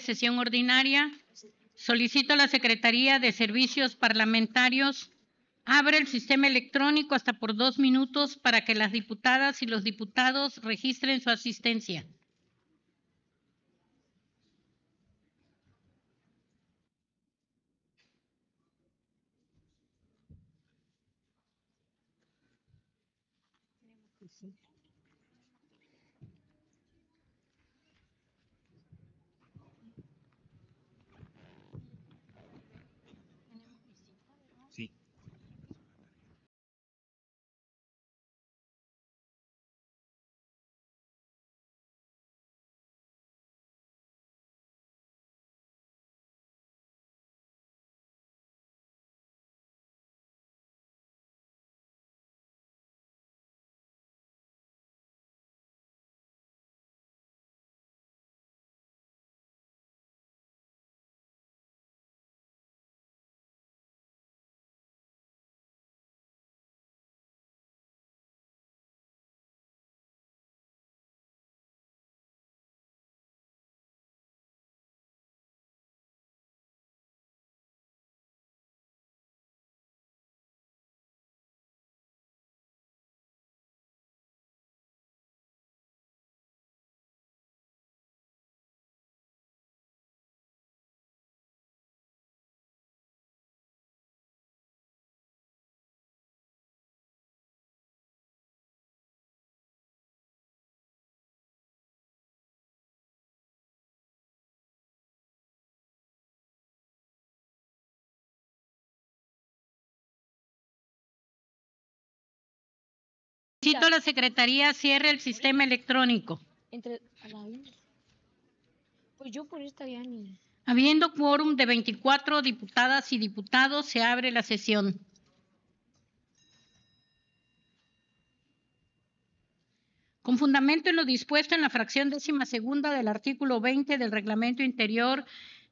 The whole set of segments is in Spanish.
Sesión ordinaria. Solicito a la Secretaría de Servicios Parlamentarios abre el sistema electrónico hasta por dos minutos para que las diputadas y los diputados registren su asistencia. la Secretaría cierre el sistema electrónico. Pues Habiendo quórum de 24 diputadas y diputados, se abre la sesión. Con fundamento en lo dispuesto en la fracción décima segunda del artículo 20 del reglamento interior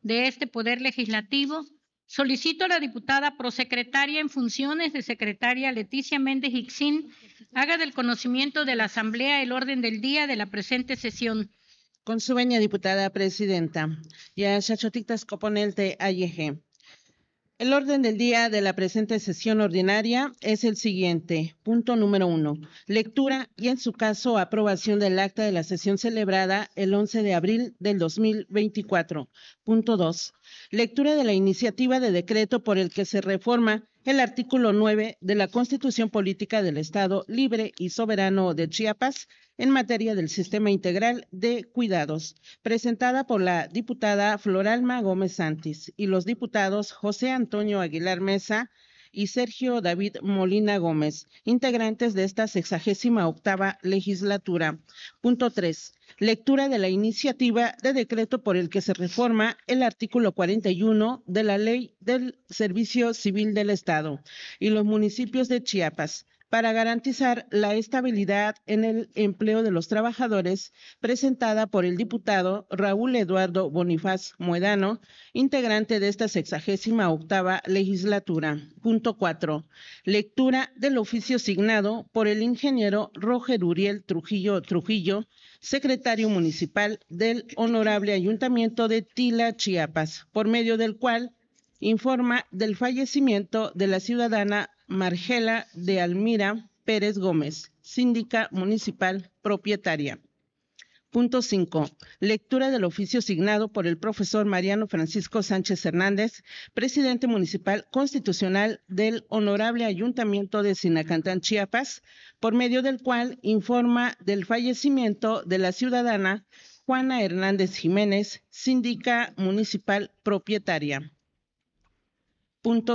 de este Poder Legislativo, Solicito a la diputada prosecretaria en funciones de secretaria Leticia Méndez Ixín haga del conocimiento de la Asamblea el orden del día de la presente sesión. Con su venia, diputada presidenta. Ya Chachotitas Coponelte AYEG. El orden del día de la presente sesión ordinaria es el siguiente. Punto número uno, lectura y en su caso aprobación del acta de la sesión celebrada el 11 de abril del 2024. Punto dos, lectura de la iniciativa de decreto por el que se reforma el artículo 9 de la Constitución Política del Estado Libre y Soberano de Chiapas en materia del Sistema Integral de Cuidados, presentada por la diputada Floralma Gómez Santis y los diputados José Antonio Aguilar Mesa, y Sergio David Molina Gómez, integrantes de esta sexagésima octava legislatura. Punto 3. Lectura de la iniciativa de decreto por el que se reforma el artículo 41 de la Ley del Servicio Civil del Estado y los municipios de Chiapas para garantizar la estabilidad en el empleo de los trabajadores, presentada por el diputado Raúl Eduardo Bonifaz Muedano, integrante de esta sexagésima octava legislatura. Punto 4. Lectura del oficio signado por el ingeniero Roger Uriel Trujillo Trujillo, secretario municipal del Honorable Ayuntamiento de Tila, Chiapas, por medio del cual informa del fallecimiento de la ciudadana Margela de Almira Pérez Gómez, síndica municipal propietaria. Punto 5. Lectura del oficio signado por el profesor Mariano Francisco Sánchez Hernández, presidente municipal constitucional del Honorable Ayuntamiento de Sinacantán, Chiapas, por medio del cual informa del fallecimiento de la ciudadana Juana Hernández Jiménez, síndica municipal propietaria.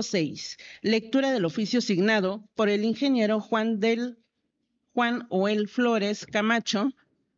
6. Lectura del oficio signado por el ingeniero Juan del Juan Oel Flores Camacho,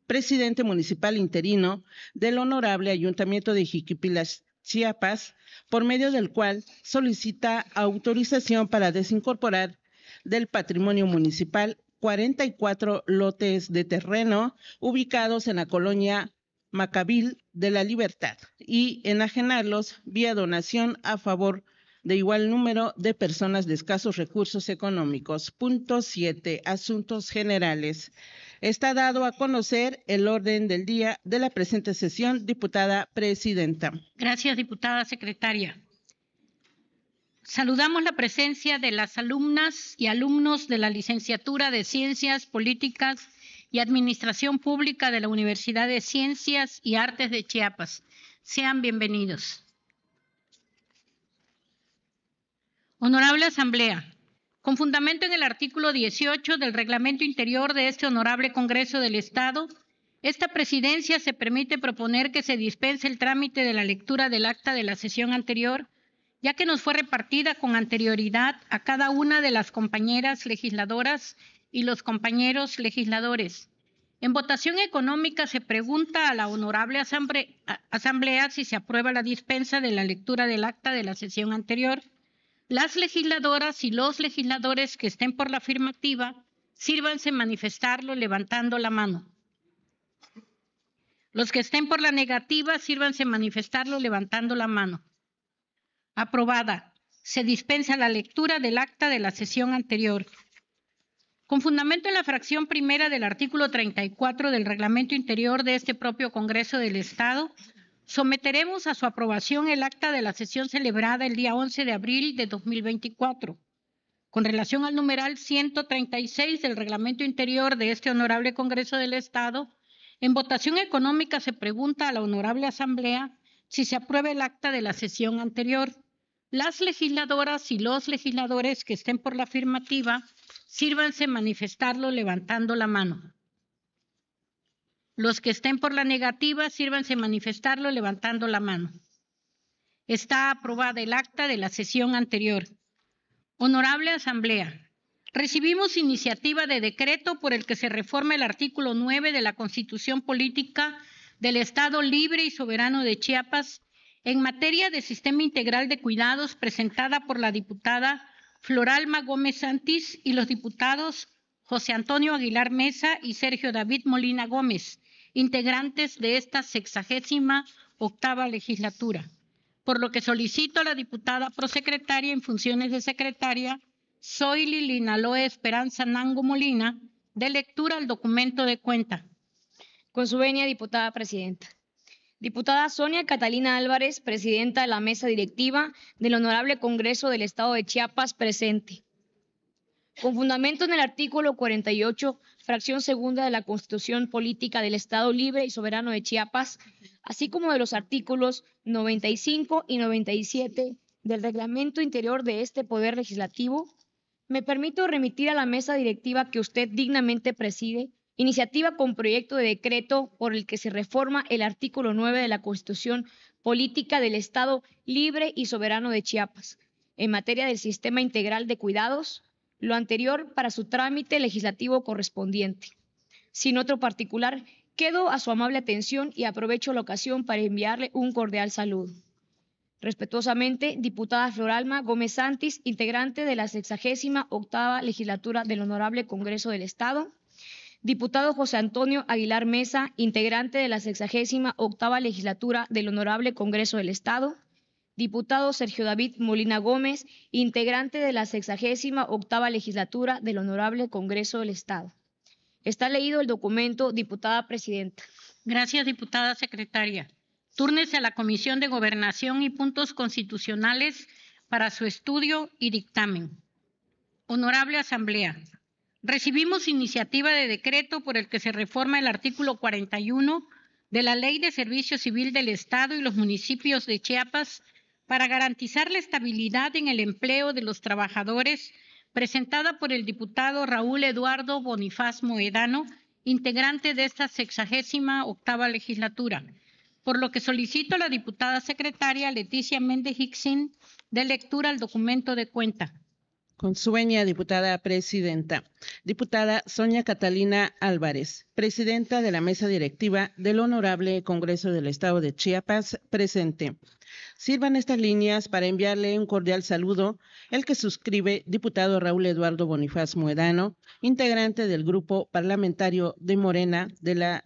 presidente municipal interino del honorable Ayuntamiento de Jiquipilas, Chiapas, por medio del cual solicita autorización para desincorporar del patrimonio municipal 44 lotes de terreno ubicados en la colonia Macabil de la Libertad y enajenarlos vía donación a favor de igual número de personas de escasos recursos económicos. Punto 7. Asuntos generales. Está dado a conocer el orden del día de la presente sesión, diputada presidenta. Gracias, diputada secretaria. Saludamos la presencia de las alumnas y alumnos de la Licenciatura de Ciencias Políticas y Administración Pública de la Universidad de Ciencias y Artes de Chiapas. Sean bienvenidos. Honorable Asamblea, con fundamento en el artículo 18 del reglamento interior de este honorable Congreso del Estado, esta presidencia se permite proponer que se dispense el trámite de la lectura del acta de la sesión anterior, ya que nos fue repartida con anterioridad a cada una de las compañeras legisladoras y los compañeros legisladores. En votación económica se pregunta a la honorable asamblea, si se aprueba la dispensa de la lectura del acta de la sesión anterior las legisladoras y los legisladores que estén por la afirmativa, sírvanse manifestarlo levantando la mano. Los que estén por la negativa, sírvanse manifestarlo levantando la mano. Aprobada. Se dispensa la lectura del acta de la sesión anterior. Con fundamento en la fracción primera del artículo 34 del reglamento interior de este propio Congreso del Estado, Someteremos a su aprobación el acta de la sesión celebrada el día 11 de abril de 2024. Con relación al numeral 136 del reglamento interior de este honorable Congreso del Estado, en votación económica se pregunta a la honorable Asamblea si se aprueba el acta de la sesión anterior. Las legisladoras y los legisladores que estén por la afirmativa, sírvanse manifestarlo levantando la mano. Los que estén por la negativa, sírvanse manifestarlo levantando la mano. Está aprobada el acta de la sesión anterior. Honorable Asamblea, recibimos iniciativa de decreto por el que se reforma el artículo 9 de la Constitución Política del Estado Libre y Soberano de Chiapas en materia de sistema integral de cuidados presentada por la diputada Floralma Gómez Santis y los diputados José Antonio Aguilar Mesa y Sergio David Molina Gómez integrantes de esta sexagésima octava legislatura, por lo que solicito a la diputada prosecretaria en funciones de secretaria, soy Lilina Loe Esperanza Nango Molina, de lectura al documento de cuenta. Con su venia, diputada presidenta. Diputada Sonia Catalina Álvarez, presidenta de la mesa directiva del Honorable Congreso del Estado de Chiapas, presente. Con fundamento en el artículo 48 fracción segunda de la Constitución Política del Estado Libre y Soberano de Chiapas, así como de los artículos 95 y 97 del reglamento interior de este Poder Legislativo, me permito remitir a la mesa directiva que usted dignamente preside iniciativa con proyecto de decreto por el que se reforma el artículo 9 de la Constitución Política del Estado Libre y Soberano de Chiapas en materia del sistema integral de cuidados, lo anterior para su trámite legislativo correspondiente. Sin otro particular, quedo a su amable atención y aprovecho la ocasión para enviarle un cordial saludo. Respetuosamente, diputada Floralma Gómez Santis, integrante de la 68 legislatura del Honorable Congreso del Estado. Diputado José Antonio Aguilar Mesa, integrante de la 68 legislatura del Honorable Congreso del Estado diputado Sergio David Molina Gómez, integrante de la 68 octava legislatura del Honorable Congreso del Estado. Está leído el documento, diputada presidenta. Gracias, diputada secretaria. Túrnese a la Comisión de Gobernación y Puntos Constitucionales para su estudio y dictamen. Honorable Asamblea, recibimos iniciativa de decreto por el que se reforma el artículo 41 de la Ley de Servicio Civil del Estado y los municipios de Chiapas para garantizar la estabilidad en el empleo de los trabajadores, presentada por el diputado Raúl Eduardo Bonifaz Moedano, integrante de esta sexagésima octava legislatura, por lo que solicito a la diputada secretaria Leticia Méndez Hixin de lectura al documento de cuenta. Con Consueña, diputada presidenta. Diputada Sonia Catalina Álvarez, presidenta de la mesa directiva del Honorable Congreso del Estado de Chiapas, presente. Sirvan estas líneas para enviarle un cordial saludo el que suscribe diputado Raúl Eduardo Bonifaz Muedano, integrante del grupo parlamentario de Morena de, la,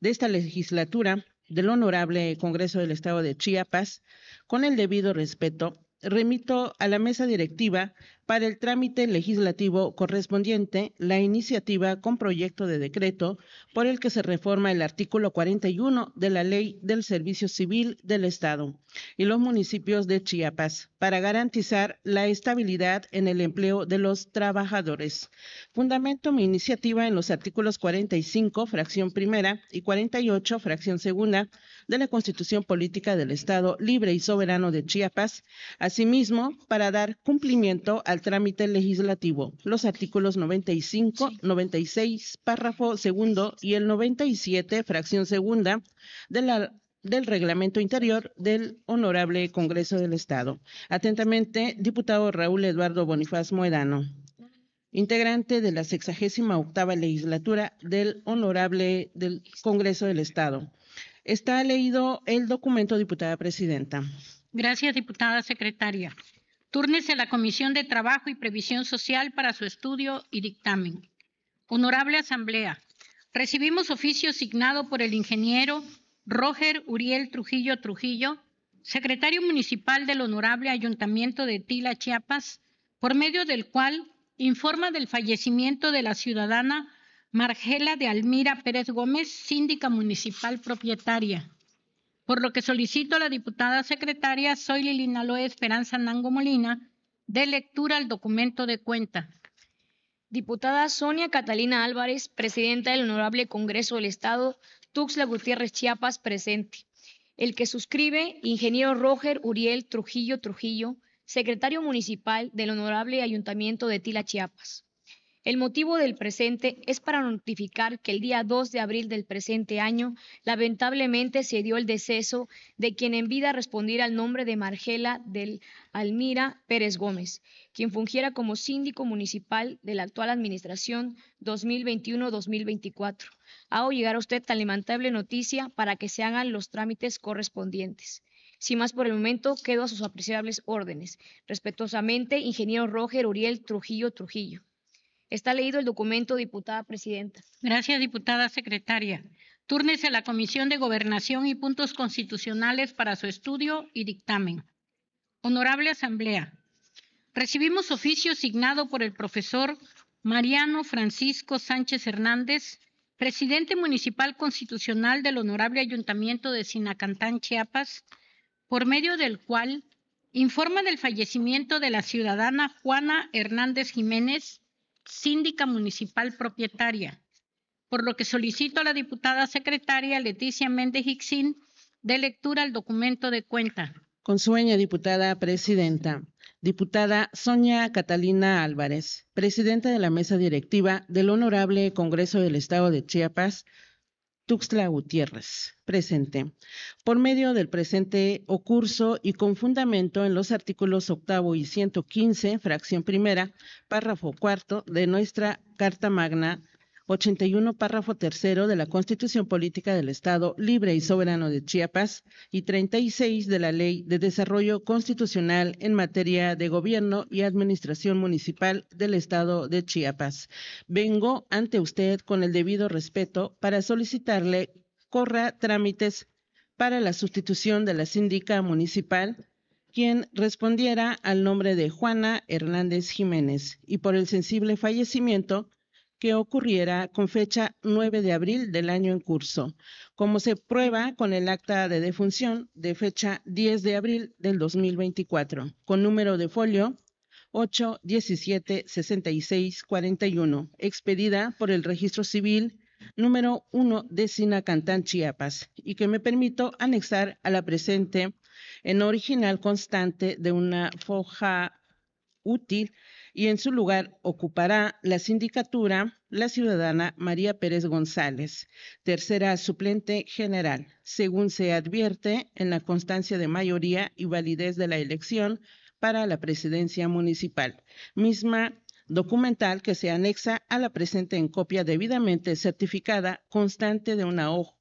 de esta legislatura del Honorable Congreso del Estado de Chiapas, con el debido respeto remito a la mesa directiva para el trámite legislativo correspondiente la iniciativa con proyecto de decreto por el que se reforma el artículo 41 de la Ley del Servicio Civil del Estado y los municipios de Chiapas para garantizar la estabilidad en el empleo de los trabajadores. Fundamento mi iniciativa en los artículos 45, fracción primera y 48, fracción segunda de la Constitución Política del Estado Libre y Soberano de Chiapas, asimismo para dar cumplimiento al trámite legislativo los artículos 95, 96, párrafo segundo y el 97, fracción segunda de del Reglamento Interior del Honorable Congreso del Estado. Atentamente, diputado Raúl Eduardo Bonifaz Moedano, integrante de la 68 octava legislatura del Honorable del Congreso del Estado. Está leído el documento, diputada presidenta. Gracias, diputada secretaria. Túrnese a la Comisión de Trabajo y Previsión Social para su estudio y dictamen. Honorable Asamblea, recibimos oficio signado por el ingeniero Roger Uriel Trujillo Trujillo, secretario municipal del Honorable Ayuntamiento de Tila, Chiapas, por medio del cual informa del fallecimiento de la ciudadana Margela de Almira Pérez Gómez, síndica municipal propietaria por lo que solicito a la diputada secretaria, soy Lilina Loe Esperanza Nango Molina, de lectura al documento de cuenta. Diputada Sonia Catalina Álvarez, presidenta del Honorable Congreso del Estado, Tuxla Gutiérrez Chiapas, presente. El que suscribe, ingeniero Roger Uriel Trujillo Trujillo, secretario municipal del Honorable Ayuntamiento de Tila, Chiapas. El motivo del presente es para notificar que el día 2 de abril del presente año lamentablemente se dio el deceso de quien en vida respondiera al nombre de Margela del Almira Pérez Gómez, quien fungiera como síndico municipal de la actual administración 2021-2024. Hago llegar a usted tan lamentable noticia para que se hagan los trámites correspondientes. Sin más por el momento, quedo a sus apreciables órdenes. Respetuosamente, ingeniero Roger Uriel Trujillo Trujillo. Está leído el documento, diputada presidenta. Gracias, diputada secretaria. Túrnese a la Comisión de Gobernación y Puntos Constitucionales para su estudio y dictamen. Honorable Asamblea, recibimos oficio signado por el profesor Mariano Francisco Sánchez Hernández, presidente municipal constitucional del Honorable Ayuntamiento de Sinacantán, Chiapas, por medio del cual informa del fallecimiento de la ciudadana Juana Hernández Jiménez, síndica municipal propietaria, por lo que solicito a la diputada secretaria Leticia Méndez Hixin de lectura al documento de cuenta. Consueña, diputada presidenta. Diputada Sonia Catalina Álvarez, presidenta de la mesa directiva del Honorable Congreso del Estado de Chiapas, Tuxtla Gutiérrez, presente, por medio del presente ocurso y con fundamento en los artículos octavo y 115, fracción primera, párrafo cuarto de nuestra Carta Magna 81, párrafo tercero de la Constitución Política del Estado Libre y Soberano de Chiapas y 36 de la Ley de Desarrollo Constitucional en materia de gobierno y administración municipal del Estado de Chiapas. Vengo ante usted con el debido respeto para solicitarle corra trámites para la sustitución de la síndica municipal quien respondiera al nombre de Juana Hernández Jiménez y por el sensible fallecimiento que ocurriera con fecha 9 de abril del año en curso, como se prueba con el acta de defunción de fecha 10 de abril del 2024, con número de folio 8176641, expedida por el Registro Civil número 1 de Sinacantán, Chiapas, y que me permito anexar a la presente en original constante de una foja útil y en su lugar ocupará la sindicatura la ciudadana María Pérez González, tercera suplente general, según se advierte en la constancia de mayoría y validez de la elección para la presidencia municipal, misma documental que se anexa a la presente en copia debidamente certificada constante de una hoja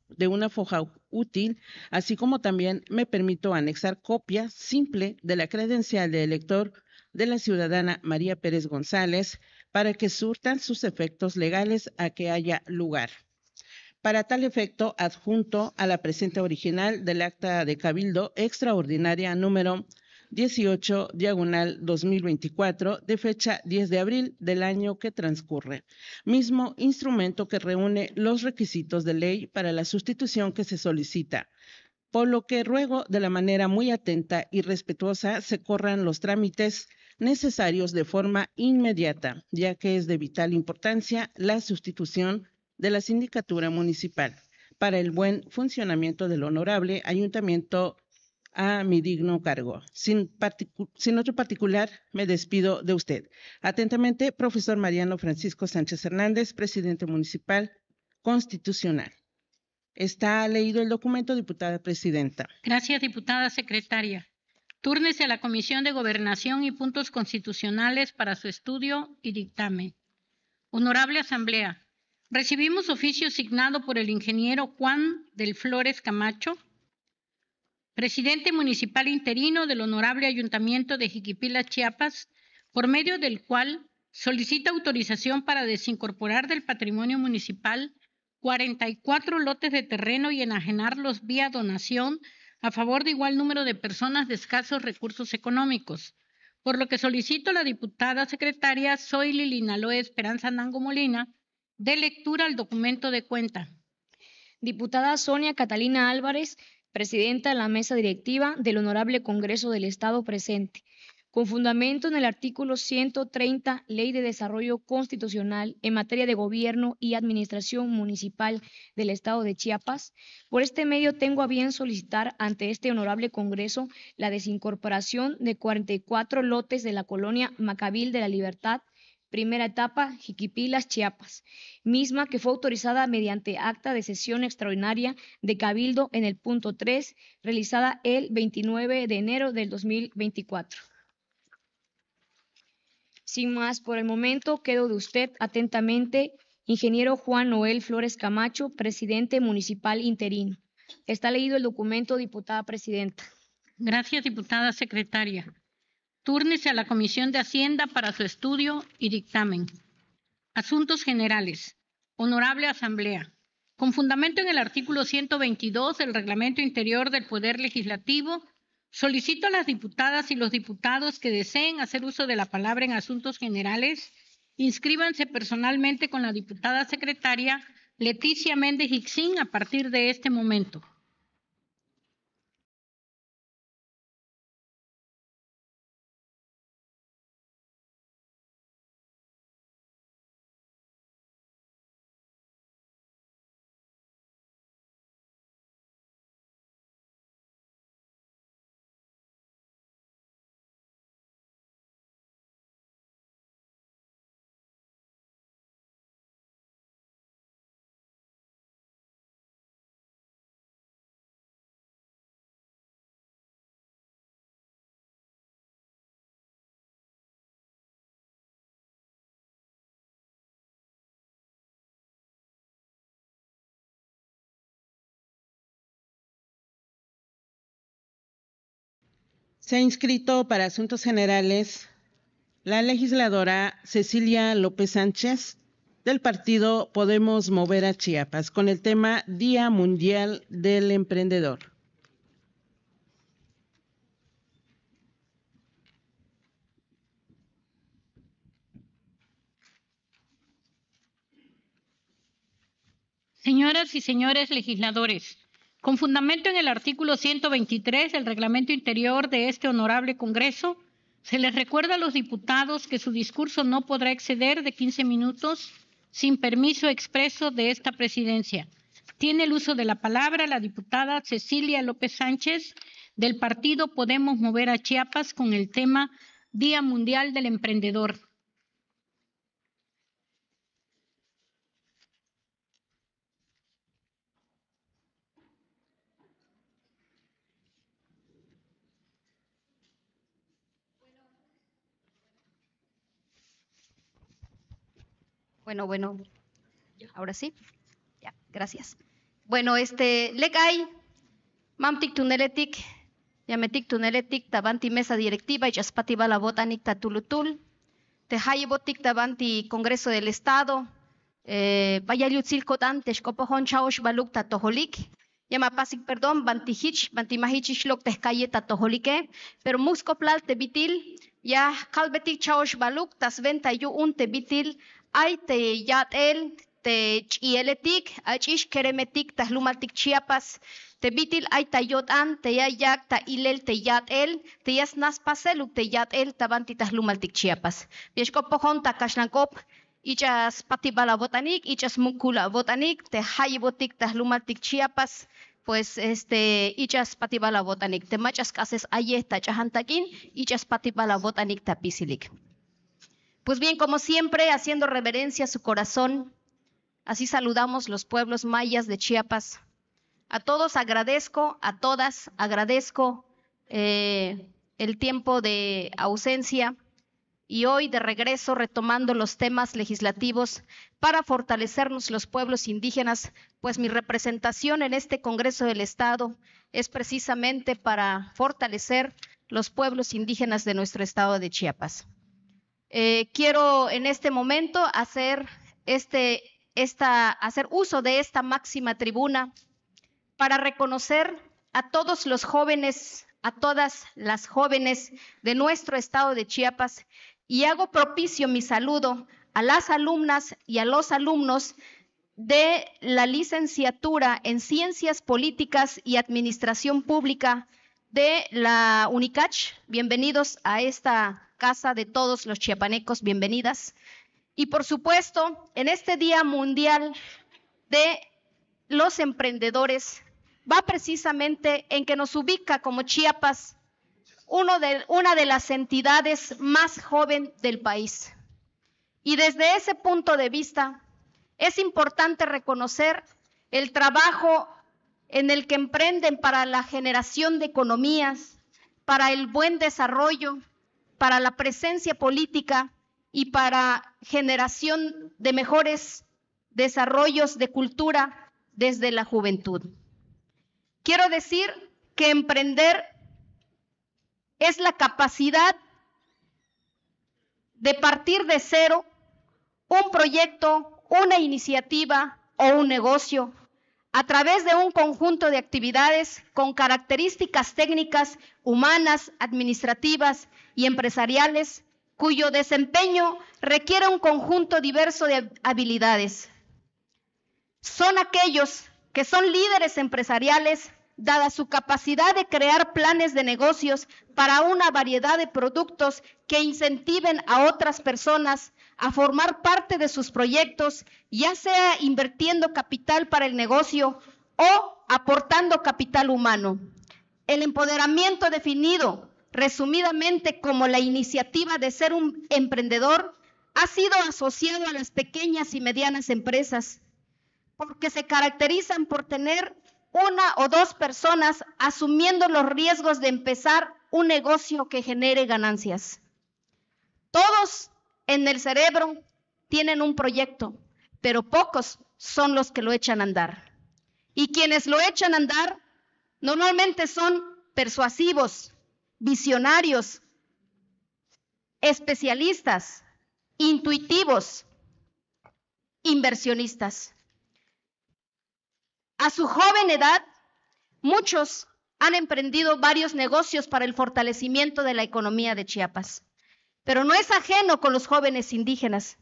foja útil, así como también me permito anexar copia simple de la credencial de elector de la ciudadana María Pérez González para que surtan sus efectos legales a que haya lugar. Para tal efecto, adjunto a la presente original del acta de Cabildo extraordinaria número 18, diagonal 2024, de fecha 10 de abril del año que transcurre, mismo instrumento que reúne los requisitos de ley para la sustitución que se solicita, por lo que ruego de la manera muy atenta y respetuosa se corran los trámites necesarios de forma inmediata, ya que es de vital importancia la sustitución de la sindicatura municipal para el buen funcionamiento del honorable ayuntamiento a mi digno cargo. Sin, sin, otro particular, me despido de usted. Atentamente, profesor Mariano Francisco Sánchez Hernández, presidente municipal constitucional. Está leído el documento, diputada presidenta. Gracias, diputada secretaria. Túrnese a la Comisión de Gobernación y Puntos Constitucionales para su estudio y dictamen. Honorable Asamblea, recibimos oficio signado por el ingeniero Juan del Flores Camacho, presidente municipal interino del Honorable Ayuntamiento de Jiquipila, Chiapas, por medio del cual solicita autorización para desincorporar del patrimonio municipal 44 lotes de terreno y enajenarlos vía donación a favor de igual número de personas de escasos recursos económicos. Por lo que solicito a la diputada secretaria Soy Lilina Loe Esperanza Nango Molina de lectura al documento de cuenta. Diputada Sonia Catalina Álvarez, presidenta de la mesa directiva del Honorable Congreso del Estado presente con fundamento en el artículo 130, Ley de Desarrollo Constitucional en materia de Gobierno y Administración Municipal del Estado de Chiapas. Por este medio tengo a bien solicitar ante este honorable Congreso la desincorporación de 44 lotes de la colonia Macabil de la Libertad, primera etapa, Jiquipilas, Chiapas, misma que fue autorizada mediante acta de sesión extraordinaria de Cabildo en el punto 3, realizada el 29 de enero del 2024. Sin más, por el momento quedo de usted atentamente, ingeniero Juan Noel Flores Camacho, presidente municipal interino. Está leído el documento, diputada presidenta. Gracias, diputada secretaria. Túrnese a la Comisión de Hacienda para su estudio y dictamen. Asuntos generales. Honorable Asamblea. Con fundamento en el artículo 122 del Reglamento Interior del Poder Legislativo, Solicito a las diputadas y los diputados que deseen hacer uso de la palabra en asuntos generales, inscríbanse personalmente con la diputada secretaria Leticia Méndez Hixín a partir de este momento. Se ha inscrito para asuntos generales la legisladora Cecilia López Sánchez del partido Podemos Mover a Chiapas con el tema Día Mundial del Emprendedor. Señoras y señores legisladores, con fundamento en el artículo 123 del reglamento interior de este honorable Congreso, se les recuerda a los diputados que su discurso no podrá exceder de 15 minutos sin permiso expreso de esta presidencia. Tiene el uso de la palabra la diputada Cecilia López Sánchez del partido Podemos Mover a Chiapas con el tema Día Mundial del Emprendedor. Bueno, bueno, ahora sí. Ya, gracias. Bueno, este, legay, mamtic tuneletic, yametic tuneletic, tabanti mesa directiva, y chaspati bala botanic tatulutul, botic tabanti Congreso del Estado, eh, vayaliutzilcot antes, copojon chaosh baluk tatoholik, Yamapasik, perdón, bantihich, bantimahichishlok tehkayeta toholike, pero te tebitil, ya calvetic, chaosh baluk, tas venta yu un tebitil, Ay, te el te a achish keremetic, tahlumaltic chiapas, te bitil ay tayotan, te yayak, ta ilel, te el te yas paseluk te el tabanti tahlumaltic chiapas. Viescopojon, kashnakop, ichas patibala botanik, ichas mucula botanik, te botik tahlumaltic chiapas, pues este ichas patibala botanik, te machas cases ta chahantakin, ichas patibala botanik tapisilik. Pues bien, como siempre, haciendo reverencia a su corazón, así saludamos los pueblos mayas de Chiapas. A todos agradezco, a todas agradezco eh, el tiempo de ausencia y hoy de regreso retomando los temas legislativos para fortalecernos los pueblos indígenas, pues mi representación en este Congreso del Estado es precisamente para fortalecer los pueblos indígenas de nuestro estado de Chiapas. Eh, quiero en este momento hacer, este, hacer uso de esta máxima tribuna para reconocer a todos los jóvenes, a todas las jóvenes de nuestro estado de Chiapas y hago propicio mi saludo a las alumnas y a los alumnos de la licenciatura en Ciencias Políticas y Administración Pública de la UNICACH. Bienvenidos a esta casa de todos los chiapanecos, bienvenidas. Y por supuesto, en este Día Mundial de los Emprendedores va precisamente en que nos ubica como Chiapas uno de, una de las entidades más joven del país. Y desde ese punto de vista, es importante reconocer el trabajo en el que emprenden para la generación de economías, para el buen desarrollo, para la presencia política y para generación de mejores desarrollos de cultura desde la juventud. Quiero decir que emprender es la capacidad de partir de cero un proyecto, una iniciativa o un negocio a través de un conjunto de actividades con características técnicas, humanas, administrativas y empresariales, cuyo desempeño requiere un conjunto diverso de habilidades. Son aquellos que son líderes empresariales, dada su capacidad de crear planes de negocios para una variedad de productos que incentiven a otras personas a formar parte de sus proyectos, ya sea invirtiendo capital para el negocio o aportando capital humano. El empoderamiento definido resumidamente como la iniciativa de ser un emprendedor ha sido asociado a las pequeñas y medianas empresas, porque se caracterizan por tener una o dos personas asumiendo los riesgos de empezar un negocio que genere ganancias. Todos en el cerebro tienen un proyecto, pero pocos son los que lo echan a andar. Y quienes lo echan a andar normalmente son persuasivos, visionarios, especialistas, intuitivos, inversionistas. A su joven edad, muchos han emprendido varios negocios para el fortalecimiento de la economía de Chiapas pero no es ajeno con los jóvenes indígenas,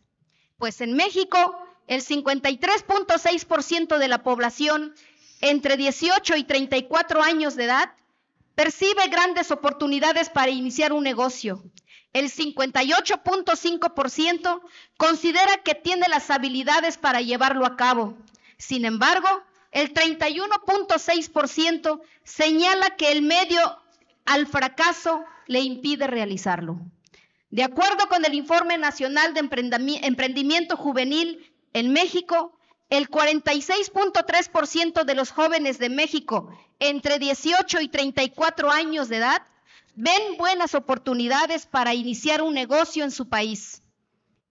pues en México el 53.6% de la población entre 18 y 34 años de edad percibe grandes oportunidades para iniciar un negocio. El 58.5% considera que tiene las habilidades para llevarlo a cabo. Sin embargo, el 31.6% señala que el medio al fracaso le impide realizarlo. De acuerdo con el Informe Nacional de Emprendimiento Juvenil en México, el 46.3% de los jóvenes de México entre 18 y 34 años de edad ven buenas oportunidades para iniciar un negocio en su país.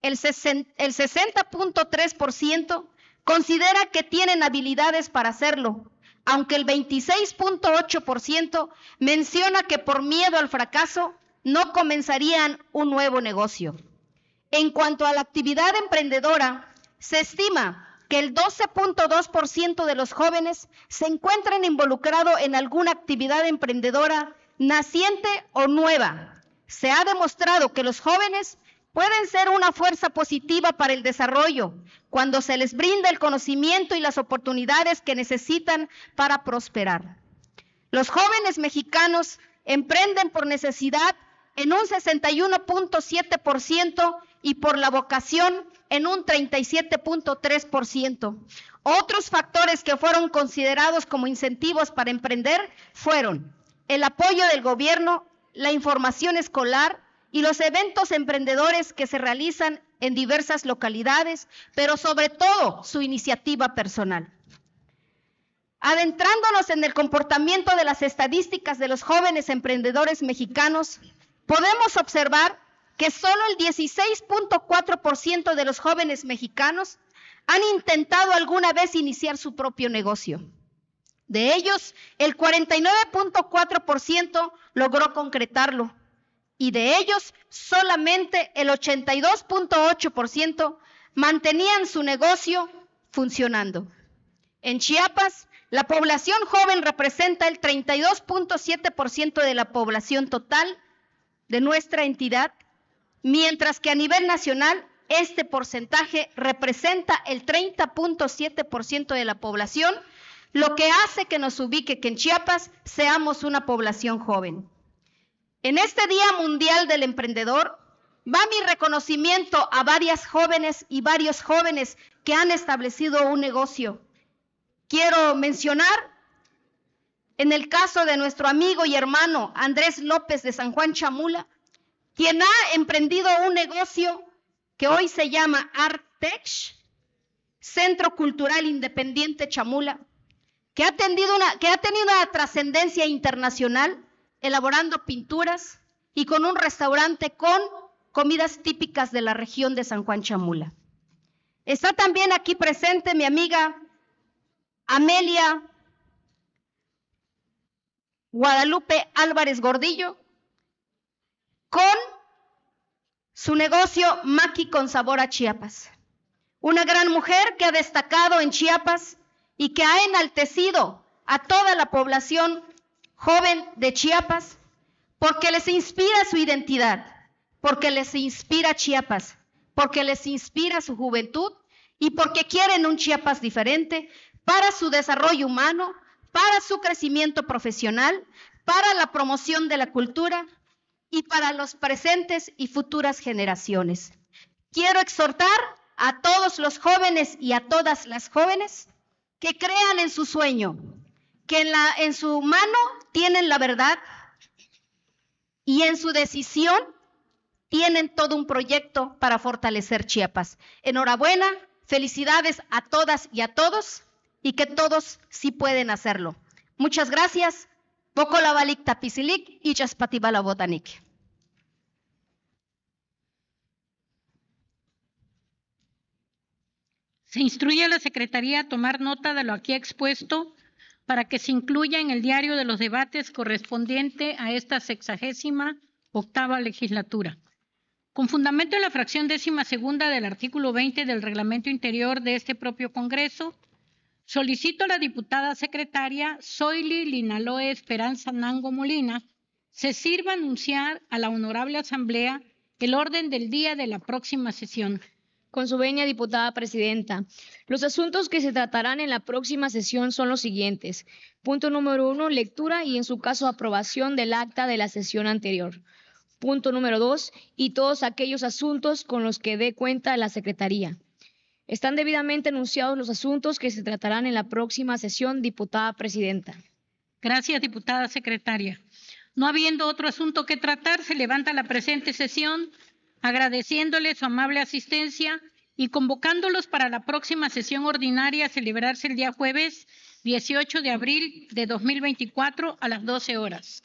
El 60.3% considera que tienen habilidades para hacerlo, aunque el 26.8% menciona que por miedo al fracaso no comenzarían un nuevo negocio. En cuanto a la actividad emprendedora, se estima que el 12.2% de los jóvenes se encuentran involucrados en alguna actividad emprendedora naciente o nueva. Se ha demostrado que los jóvenes pueden ser una fuerza positiva para el desarrollo cuando se les brinda el conocimiento y las oportunidades que necesitan para prosperar. Los jóvenes mexicanos emprenden por necesidad en un 61.7% y por la vocación en un 37.3%. Otros factores que fueron considerados como incentivos para emprender fueron el apoyo del gobierno, la información escolar y los eventos emprendedores que se realizan en diversas localidades, pero sobre todo su iniciativa personal. Adentrándonos en el comportamiento de las estadísticas de los jóvenes emprendedores mexicanos, podemos observar que solo el 16.4% de los jóvenes mexicanos han intentado alguna vez iniciar su propio negocio. De ellos, el 49.4% logró concretarlo y de ellos solamente el 82.8% mantenían su negocio funcionando. En Chiapas, la población joven representa el 32.7% de la población total de nuestra entidad, mientras que a nivel nacional este porcentaje representa el 30.7% de la población, lo que hace que nos ubique que en Chiapas seamos una población joven. En este Día Mundial del Emprendedor va mi reconocimiento a varias jóvenes y varios jóvenes que han establecido un negocio. Quiero mencionar en el caso de nuestro amigo y hermano Andrés López de San Juan Chamula, quien ha emprendido un negocio que hoy se llama Artech, Centro Cultural Independiente Chamula, que ha, que ha tenido una trascendencia internacional, elaborando pinturas y con un restaurante con comidas típicas de la región de San Juan Chamula. Está también aquí presente mi amiga Amelia Guadalupe Álvarez Gordillo con su negocio Maki con sabor a Chiapas. Una gran mujer que ha destacado en Chiapas y que ha enaltecido a toda la población joven de Chiapas porque les inspira su identidad, porque les inspira Chiapas, porque les inspira su juventud y porque quieren un Chiapas diferente para su desarrollo humano, para su crecimiento profesional, para la promoción de la cultura y para los presentes y futuras generaciones. Quiero exhortar a todos los jóvenes y a todas las jóvenes que crean en su sueño, que en, en su mano tienen la verdad y en su decisión tienen todo un proyecto para fortalecer Chiapas. Enhorabuena, felicidades a todas y a todos y que todos sí pueden hacerlo. Muchas gracias. Bokolavalik Tapisilik y Chaspatibala Botanik. Se instruye a la Secretaría a tomar nota de lo aquí expuesto para que se incluya en el diario de los debates correspondiente a esta sexagésima octava legislatura. Con fundamento en la fracción décima segunda del artículo 20 del reglamento interior de este propio Congreso, Solicito a la diputada secretaria Soili Linaloe Esperanza Nango Molina se sirva anunciar a la Honorable Asamblea el orden del día de la próxima sesión. Con su venia, diputada presidenta. Los asuntos que se tratarán en la próxima sesión son los siguientes. Punto número uno, lectura y en su caso aprobación del acta de la sesión anterior. Punto número dos, y todos aquellos asuntos con los que dé cuenta la Secretaría. Están debidamente anunciados los asuntos que se tratarán en la próxima sesión, diputada presidenta. Gracias, diputada secretaria. No habiendo otro asunto que tratar, se levanta la presente sesión agradeciéndole su amable asistencia y convocándolos para la próxima sesión ordinaria a celebrarse el día jueves 18 de abril de 2024 a las 12 horas.